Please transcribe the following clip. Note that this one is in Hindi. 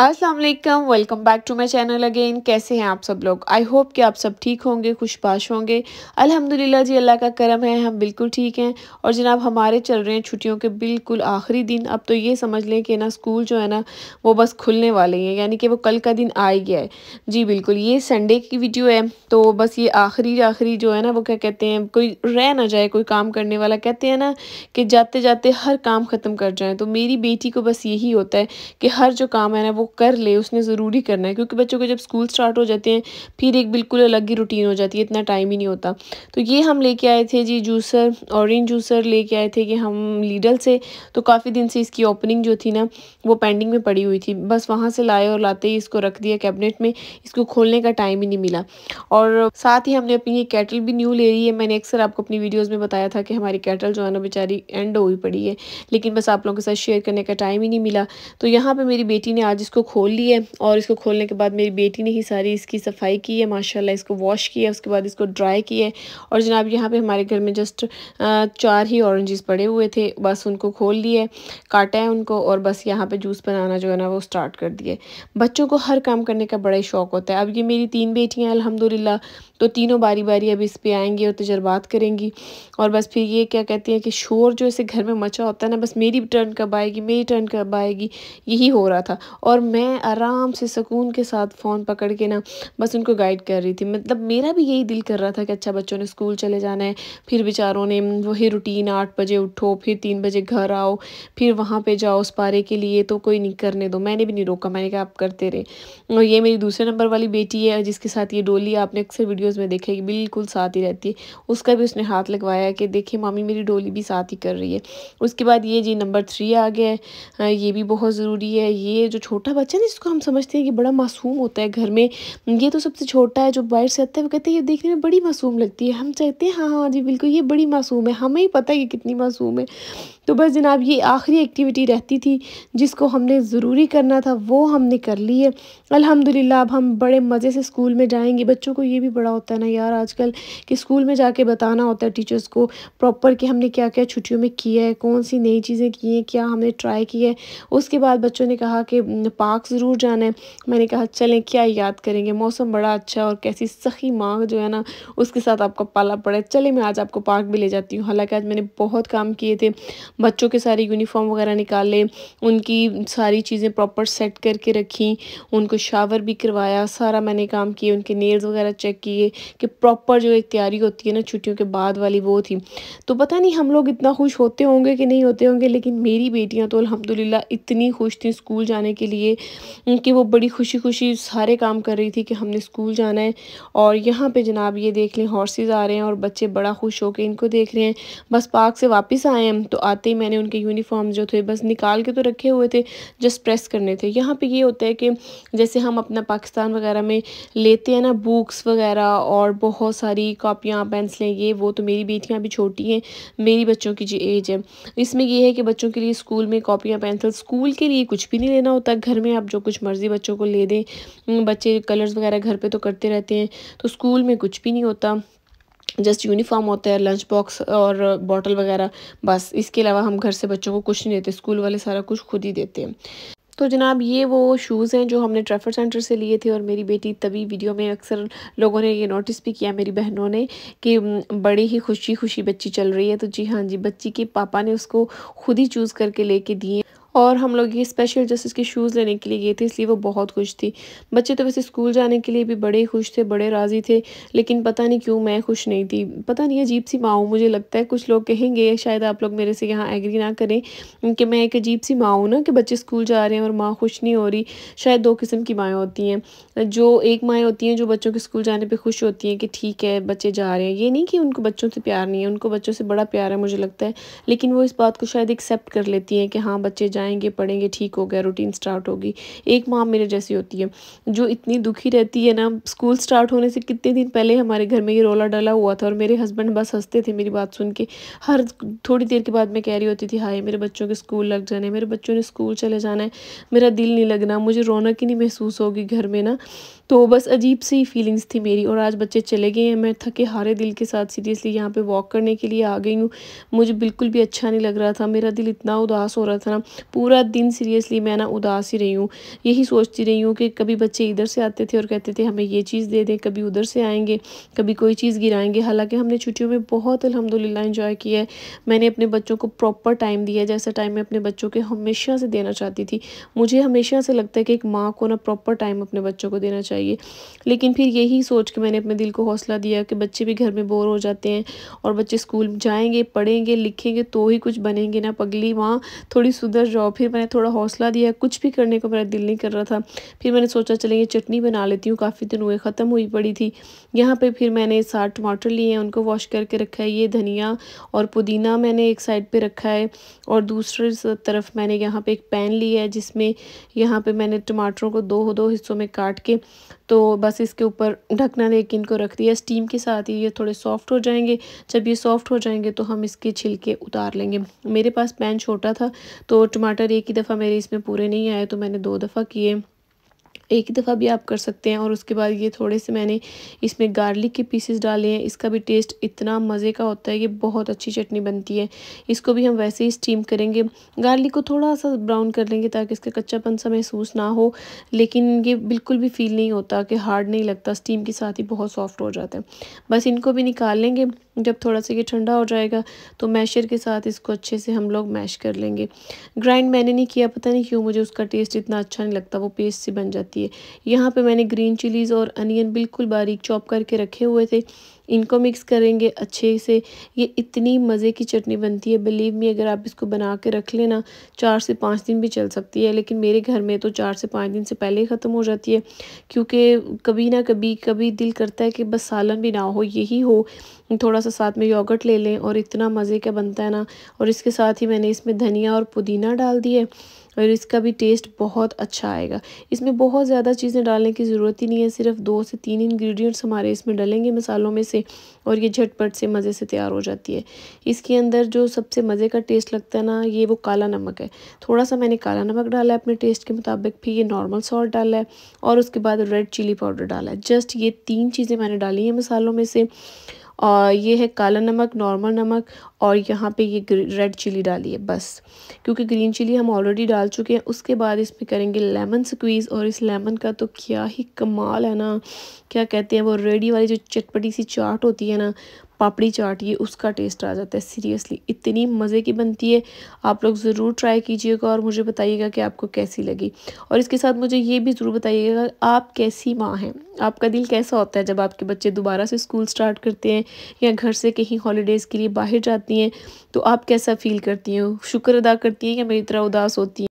Aslam welcome back to my channel again कैसे हैं आप सब लोग आई होप कि आप सब ठीक होंगे खुशबाश होंगे अल्हम्दुलिल्लाह जी अल्लाह का करम है हम बिल्कुल ठीक हैं और जनाब हमारे चल रहे हैं छुट्टियों के बिल्कुल आखिरी दिन अब तो ये समझ लें कि ना स्कूल जो है ना वो बस खुलने वाले हैं यानी कि वो कल का दिन आ ही गया है जी बिल्कुल ये संडे की वीडियो है तो बस ये आखिरी आखिरी जो है ना वो क्या कहते हैं कोई रह ना जाए कोई काम करने वाला कहते हैं ना कि जाते जाते हर काम ख़त्म कर जाए तो मेरी बेटी को बस यही होता है कि हर जो काम है ना वो कर ले उसने ज़रूरी करना है क्योंकि बच्चों के जब स्कूल स्टार्ट हो जाते हैं फिर एक बिल्कुल अलग ही रूटीन हो जाती है इतना टाइम ही नहीं होता तो ये हम लेके आए थे जी जूसर ऑरेंज जूसर लेके आए थे कि हम लीडल से तो काफ़ी दिन से इसकी ओपनिंग जो थी ना वो पेंडिंग में पड़ी हुई थी बस वहाँ से लाए और लाते ही इसको रख दिया कैबिनेट में इसको खोलने का टाइम ही नहीं मिला और साथ ही हमने अपनी ये कैटल भी न्यू ले रही है मैंने अक्सर आपको अपनी वीडियोज़ में बताया था कि हमारी कैटल जो है ना बेचारी एंड हो ही पड़ी है लेकिन बस आप लोगों के साथ शेयर करने का टाइम ही नहीं मिला तो यहाँ पर मेरी बेटी ने आज इसको खोल लिया और इसको खोलने के बाद मेरी बेटी ने ही सारी इसकी सफाई की है माशाल्लाह इसको वॉश किया उसके बाद इसको ड्राई किया है और जनाब यहाँ पे हमारे घर में जस्ट चार ही ऑरेंजेस पड़े हुए थे बस उनको खोल लिए काटा है उनको और बस यहाँ पर जूस बनाना जो है ना वो स्टार्ट कर दिए बच्चों को हर काम करने का बड़ा ही शौक़ होता है अब ये मेरी तीन बेटियाँ अलहमदिल्ला तो तीनों बारी बारी अब इस पर आएँगी और तजर्बात करेंगी और बस फिर ये क्या कहती हैं कि शोर जो इसे घर में मचा होता है ना बस मेरी टर्न कब आएगी मेरी टर्न कब आएगी यही हो रहा था और और मैं आराम से सुकून के साथ फ़ोन पकड़ के ना बस उनको गाइड कर रही थी मतलब मेरा भी यही दिल कर रहा था कि अच्छा बच्चों ने स्कूल चले जाना है फिर बेचारों ने वही रूटीन आठ बजे उठो फिर तीन बजे घर आओ फिर वहाँ पर जाओ उस पारे के लिए तो कोई नहीं करने दो मैंने भी नहीं रोका मैंने कहा आप करते रहे और ये मेरी दूसरे नंबर वाली बेटी है जिसके साथ ये डोली आपने अक्सर वीडियोज़ में देखा है बिल्कुल साथ ही रहती है उसका भी उसने हाथ लगवाया कि देखिए मामी मेरी डोली भी साथ ही कर रही है उसके बाद ये जी नंबर थ्री आ गया है हाँ, ये भी बहुत ज़रूरी है ये जो छोटा छोटा बच्चा ना जिसको हम समझते हैं कि बड़ा मासूम होता है घर में ये तो सबसे छोटा है जो बाहर से आता है वो कहते हैं ये देखने में बड़ी मासूम लगती है हम चाहते हैं हाँ हाँ जी बिल्कुल ये बड़ी मासूम है हमें ही पता है कि कितनी मासूम है तो बस जनाब ये आखिरी एक्टिविटी रहती थी जिसको हमने ज़रूरी करना था वो हमने कर ली है अलहमदिल्ला अब हम बड़े मज़े से स्कूल में जाएंगे बच्चों को ये भी बड़ा होता है ना यार आजकल कि स्कूल में जाके बताना होता है टीचर्स को प्रॉपर कि हमने क्या क्या छुट्टियों में किया है कौन सी नई चीज़ें की हैं क्या हमने ट्राई की है उसके बाद बच्चों ने कहा कि पार्क ज़रूर जाना है मैंने कहा चलें क्या याद करेंगे मौसम बड़ा अच्छा और कैसी सखी माँ जो है ना उसके साथ आपका पाला पड़ा चले मैं आज आपको पार्क भी ले जाती हूँ हालाँकि आज मैंने बहुत काम किए थे बच्चों के सारे यूनिफॉर्म वगैरह निकाले उनकी सारी चीज़ें प्रॉपर सेट करके रखी उनको शावर भी करवाया सारा मैंने काम किए उनके नेल्स वगैरह चेक किए कि प्रॉपर जो एक तैयारी होती है ना छुट्टियों के बाद वाली वो थी तो पता नहीं हम लोग इतना खुश होते होंगे कि नहीं होते होंगे लेकिन मेरी बेटियाँ तो अलहमदिल्ला इतनी खुश थी स्कूल जाने के लिए कि वो बड़ी खुशी खुशी सारे काम कर रही थी कि हमने स्कूल जाना है और यहाँ पे जनाब ये देख लें हॉर्सेज आ रहे हैं और बच्चे बड़ा खुश होकर इनको देख रहे हैं बस पार्क से वापस आए हैं तो आते ही मैंने उनके यूनिफॉर्म जो थे बस निकाल के तो रखे हुए थे जस्ट प्रेस करने थे यहाँ पे ये होता है कि जैसे हम अपना पाकिस्तान वगैरह में लेते हैं ना बुक्स वगैरह और बहुत सारी कापियाँ पेंसिलें ये वो तो मेरी बेटियाँ अभी छोटी हैं मेरी बच्चों की जी एज है इसमें यह है कि बच्चों के लिए स्कूल में कापियाँ पेंसिल स्कूल के लिए कुछ भी नहीं लेना होता घर में आप जो कुछ मर्ज़ी बच्चों को ले दें बच्चे कलर्स वगैरह घर पर तो करते रहते हैं तो स्कूल में कुछ भी नहीं होता जस्ट यूनिफॉर्म होता है लंच बॉक्स और बॉटल वगैरह बस इसके अलावा हम घर से बच्चों को कुछ नहीं देते स्कूल वाले सारा कुछ खुद ही देते हैं तो जनाब ये वो शूज़ हैं जो हमने ट्रैफर सेंटर से लिए थे और मेरी बेटी तभी वीडियो में अक्सर लोगों ने ये नोटिस भी किया मेरी बहनों ने कि बड़ी ही खुशी खुशी बच्ची चल रही है तो जी हाँ जी बच्ची के पापा ने उसको खुद ही चूज़ करके लेके दिए और हम लोग ये स्पेशल जस्टिस के शूज़ लेने के लिए गए थे इसलिए वो बहुत खुश थी बच्चे तो वैसे स्कूल जाने के लिए भी बड़े खुश थे बड़े राज़ी थे लेकिन पता नहीं क्यों मैं खुश नहीं थी पता नहीं अजीब सी माँ हूँ मुझे लगता है कुछ लोग कहेंगे शायद आप लोग मेरे से यहाँ एग्री ना करें कि मैं एक अजीब सी माँ हूँ ना कि बच्चे स्कूल जा रहे हैं और माँ खुश नहीं हो रही शायद दो किस्म की माएँ होती हैं जो एक माएँ होती हैं जो बच्चों के स्कूल जाने पर खुश होती हैं कि ठीक है बच्चे जा रहे हैं ये नहीं कि उनको बच्चों से प्यार नहीं है उनको बच्चों से बड़ा प्यार है मुझे लगता है लेकिन वो इस बात को शायद एक्सेप्ट कर लेती हैं कि हाँ बच्चे जा जाएंगे पढ़ेंगे ठीक हो गया रूटीन स्टार्ट होगी एक माँ मेरे जैसी होती है जो इतनी दुखी रहती है ना स्कूल स्टार्ट होने से कितने दिन पहले हमारे घर में ये रोला डाला हुआ था और मेरे हस्बैंड बस हंसते थे मेरी बात सुन के हर थोड़ी देर के बाद मैं कह रही होती थी हाय मेरे बच्चों के स्कूल लग जाने मेरे बच्चों ने स्कूल चले जाना है मेरा दिल नहीं लगना मुझे रौनक ही नहीं महसूस होगी घर में ना तो बस अजीब सी फीलिंग्स थी मेरी और आज बच्चे चले गए हैं मैं थके हारे दिल के साथ सीरियसली यहाँ पे वॉक करने के लिए आ गई हूँ मुझे बिल्कुल भी अच्छा नहीं लग रहा था मेरा दिल इतना उदास हो रहा था ना पूरा दिन सीरियसली मैं ना उदास ही रही हूँ यही सोचती रही हूँ कि कभी बच्चे इधर से आते थे और कहते थे हमें ये चीज़ दे दें कभी उधर से आएंगे कभी कोई चीज़ गिराएंगे हालांकि हमने छुट्टियों में बहुत अलहमदिल्ला इंजॉय किया है मैंने अपने बच्चों को प्रॉपर टाइम दिया जैसा टाइम मैं अपने बच्चों के हमेशा से देना चाहती थी मुझे हमेशा से लगता है कि एक माँ को ना प्रॉपर टाइम अपने बच्चों को देना चाहिए लेकिन फिर यही सोच के मैंने अपने दिल को हौसला दिया कि बच्चे भी घर में बोर हो जाते हैं और बच्चे स्कूल जाएंगे पढ़ेंगे लिखेंगे तो ही कुछ बनेंगे ना पगली माँ थोड़ी सुधर जाओ जाओ फिर मैंने थोड़ा हौसला दिया कुछ भी करने को मेरा दिल नहीं कर रहा था फिर मैंने सोचा चले ये चटनी बना लेती हूँ काफ़ी दिन हुए ख़त्म हुई पड़ी थी यहाँ पर फिर मैंने सात टमाटर लिए हैं उनको वॉश करके रखा है ये धनिया और पुदीना मैंने एक साइड पर रखा है और दूसरी तरफ मैंने यहाँ पर एक पैन लिया है जिसमें यहाँ पर मैंने टमाटरों को दो दो हिस्सों में काट के तो बस इसके ऊपर ढकना दे इनको रख दिया स्टीम के साथ ही ये थोड़े सॉफ्ट हो जाएंगे जब ये सॉफ्ट हो जाएंगे तो हम इसके छिलके उतार लेंगे मेरे पास पैन छोटा था तो टमा टमाटर एक ही दफ़ा मेरे इसमें पूरे नहीं आए तो मैंने दो दफ़ा किए एक दफ़ा भी आप कर सकते हैं और उसके बाद ये थोड़े से मैंने इसमें गार्लिक के पीसेस डाले हैं इसका भी टेस्ट इतना मज़े का होता है ये बहुत अच्छी चटनी बनती है इसको भी हम वैसे ही स्टीम करेंगे गार्लिक को थोड़ा सा ब्राउन कर लेंगे ताकि इसका कच्चापन सा महसूस ना हो लेकिन ये बिल्कुल भी फील नहीं होता कि हार्ड नहीं लगता स्टीम के साथ ही बहुत सॉफ्ट हो जाता है बस इनको भी निकाल लेंगे जब थोड़ा सा ये ठंडा हो जाएगा तो मैशर के साथ इसको अच्छे से हम लोग मैश कर लेंगे ग्राइंड मैंने नहीं किया पता नहीं क्यों मुझे उसका टेस्ट इतना अच्छा नहीं लगता वो पेस्ट सी बन जाती है देखिए यहाँ पे मैंने ग्रीन चिलीज़ और अनियन बिल्कुल बारीक चॉप करके रखे हुए थे इनको मिक्स करेंगे अच्छे से ये इतनी मज़े की चटनी बनती है बिलीव मी अगर आप इसको बना के रख लेना चार से पाँच दिन भी चल सकती है लेकिन मेरे घर में तो चार से पाँच दिन से पहले ही ख़त्म हो जाती है क्योंकि कभी ना कभी कभी दिल करता है कि बस सालन भी ना हो यही हो थोड़ा सा साथ में योगर्ट ले लें और इतना मज़े का बनता है ना और इसके साथ ही मैंने इसमें धनिया और पुदीना डाल दिए और इसका भी टेस्ट बहुत अच्छा आएगा इसमें बहुत ज़्यादा चीज़ें डालने की ज़रूरत ही नहीं है सिर्फ दो से तीन इंग्रेडिएंट्स हमारे इसमें डलेंगे मसालों में से और ये झटपट से मज़े से तैयार हो जाती है इसके अंदर जो सबसे मज़े का टेस्ट लगता है ना ये वो काला नमक है थोड़ा सा मैंने काला नमक डाला है अपने टेस्ट के मुताबिक फिर ये नॉर्मल सॉल्ट डाला है और उसके बाद रेड चिली पाउडर डाला है जस्ट ये तीन चीज़ें मैंने डाली हैं मसालों में से और ये है काला नमक नॉर्मल नमक और यहाँ पे ये रेड चिली डाली है बस क्योंकि ग्रीन चिली हम ऑलरेडी डाल चुके हैं उसके बाद इसमें करेंगे लेमन स्क्वीज़ और इस लेमन का तो क्या ही कमाल है ना क्या कहते हैं वो रेडी वाली जो चटपटी सी चाट होती है ना पापड़ी चाट ये उसका टेस्ट आ जाता है सीरियसली इतनी मज़े की बनती है आप लोग ज़रूर ट्राई कीजिएगा और मुझे बताइएगा कि आपको कैसी लगी और इसके साथ मुझे ये भी ज़रूर बताइएगा आप कैसी माँ हैं आपका दिल कैसा होता है जब आपके बच्चे दोबारा से स्कूल स्टार्ट करते हैं या घर से कहीं हॉलीडेज़ के लिए बाहर जाती हैं तो आप कैसा फील करती हैं शुक्र अदा करती हैं या मेरी तरह उदास होती हैं